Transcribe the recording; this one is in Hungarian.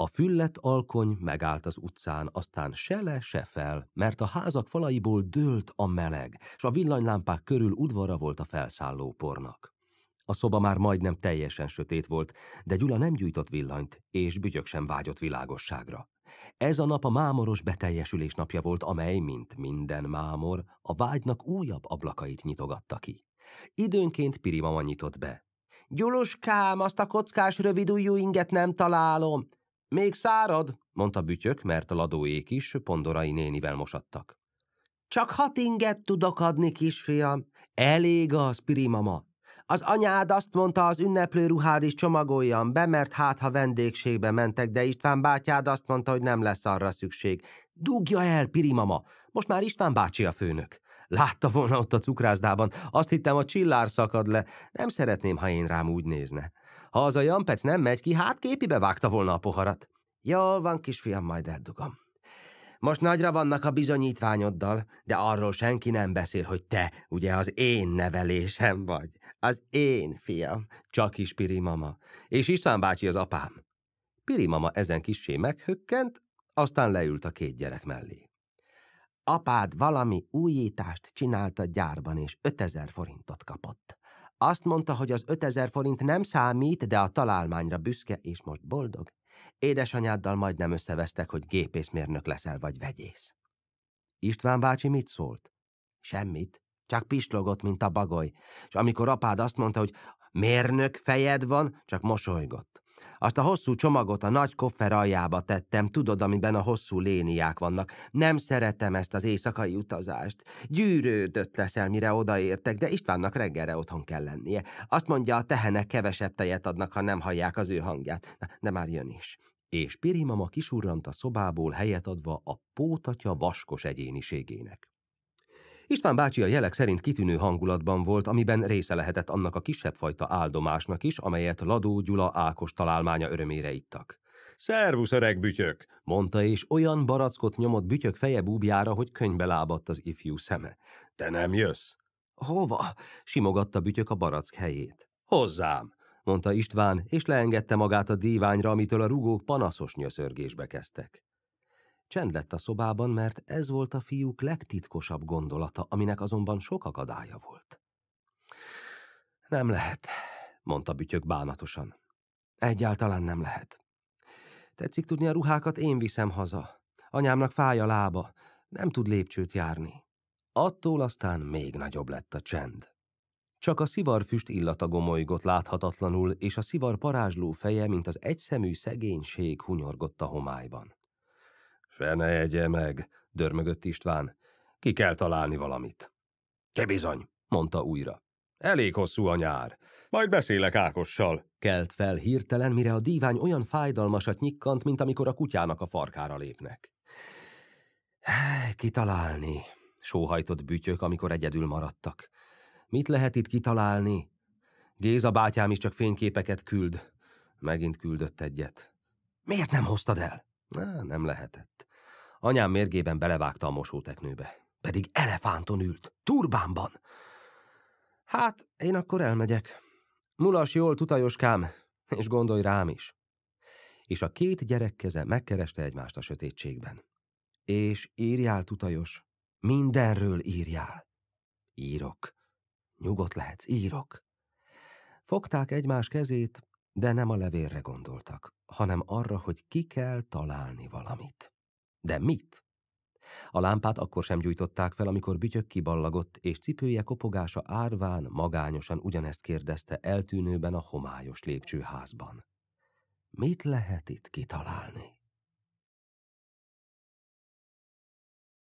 A füllet alkony megállt az utcán, aztán se le, se fel, mert a házak falaiból dőlt a meleg, s a villanylámpák körül udvara volt a felszálló pornak. A szoba már majdnem teljesen sötét volt, de Gyula nem gyújtott villanyt, és bütyök sem vágyott világosságra. Ez a nap a mámoros beteljesülés napja volt, amely, mint minden mámor, a vágynak újabb ablakait nyitogatta ki. Időnként Pirimama nyitott be. Gyuluskám, azt a kockás rövidújú inget nem találom. Még szárad, mondta Bütyök, mert a ladóék is pondorai nénivel mosattak. Csak hat inget tudok adni, kisfiam. Elég az, pirimama. Az anyád azt mondta, az ünneplő ruhád is csomagoljam be, mert hát, ha vendégségbe mentek, de István bátyád azt mondta, hogy nem lesz arra szükség. Dugja el, pirimama. Most már István bácsi a főnök. Látta volna ott a cukrászdában, azt hittem a csillár szakad le. Nem szeretném, ha én rám úgy nézne. Ha az a jampec nem megy ki, hát képibe vágta volna a poharat. Jól van, kisfiam, majd eldugom. Most nagyra vannak a bizonyítványoddal, de arról senki nem beszél, hogy te, ugye az én nevelésem vagy. Az én fiam, csak is Piri mama. És István bácsi az apám. Piri mama ezen kissé meghökkent, aztán leült a két gyerek mellé. Apád valami újítást csinált a gyárban, és 5000 forintot kapott. Azt mondta, hogy az 5000 forint nem számít, de a találmányra büszke, és most boldog. Édesanyáddal majdnem összevesztek, hogy gépészmérnök leszel vagy vegyész. István bácsi mit szólt? Semmit. Csak pislogott, mint a bagoly. És amikor apád azt mondta, hogy mérnök fejed van, csak mosolygott. Azt a hosszú csomagot a nagy koffer aljába tettem, tudod, amiben a hosszú léniák vannak. Nem szeretem ezt az éjszakai utazást. Gyűrődött leszel, mire odaértek, de Istvánnak reggelre otthon kell lennie. Azt mondja, a tehenek kevesebb tejet adnak, ha nem hallják az ő hangját. Na, de már jön is és Pirimama kisurrant a szobából helyet adva a pótatya vaskos egyéniségének. István bácsi a jelek szerint kitűnő hangulatban volt, amiben része lehetett annak a kisebb fajta áldomásnak is, amelyet Ladó Gyula Ákos találmánya örömére ittak. Szervusz, öreg bütyök! mondta, és olyan barackot nyomott bütyök feje búbjára, hogy könybe lábadt az ifjú szeme. Te nem jössz? Hova? simogatta bütyök a barack helyét. Hozzám! mondta István, és leengedte magát a díványra, amitől a rugók panaszos nyöszörgésbe kezdtek. Csend lett a szobában, mert ez volt a fiúk legtitkosabb gondolata, aminek azonban sok akadálya volt. Nem lehet, mondta bütyök bánatosan. Egyáltalán nem lehet. Tetszik tudni, a ruhákat én viszem haza. Anyámnak fáj a lába, nem tud lépcsőt járni. Attól aztán még nagyobb lett a csend. Csak a szivarfüst illata gomolygott láthatatlanul, és a szivar parázsló feje, mint az egyszemű szegénység hunyorgott a homályban. Fene egye meg, dörmögött István. Ki kell találni valamit. Ki bizony, mondta újra. Elég hosszú a nyár. Majd beszélek Ákossal. Kelt fel hirtelen, mire a dívány olyan fájdalmasat nyikkant, mint amikor a kutyának a farkára lépnek. Kitalálni, sóhajtott bütyök, amikor egyedül maradtak. Mit lehet itt kitalálni? Géza bátyám is csak fényképeket küld. Megint küldött egyet. Miért nem hoztad el? Na, nem lehetett. Anyám mérgében belevágta a mosóteknőbe. Pedig elefánton ült, turbánban. Hát, én akkor elmegyek. Mulas jól, tutajoskám, és gondolj rám is. És a két gyerek keze megkereste egymást a sötétségben. És írjál, tutajos, mindenről írjál. Írok. Nyugodt lehetsz, írok. Fogták egymás kezét, de nem a levélre gondoltak, hanem arra, hogy ki kell találni valamit. De mit? A lámpát akkor sem gyújtották fel, amikor bütyök kiballagott, és cipője kopogása árván magányosan ugyanezt kérdezte eltűnőben a homályos lépcsőházban. Mit lehet itt kitalálni?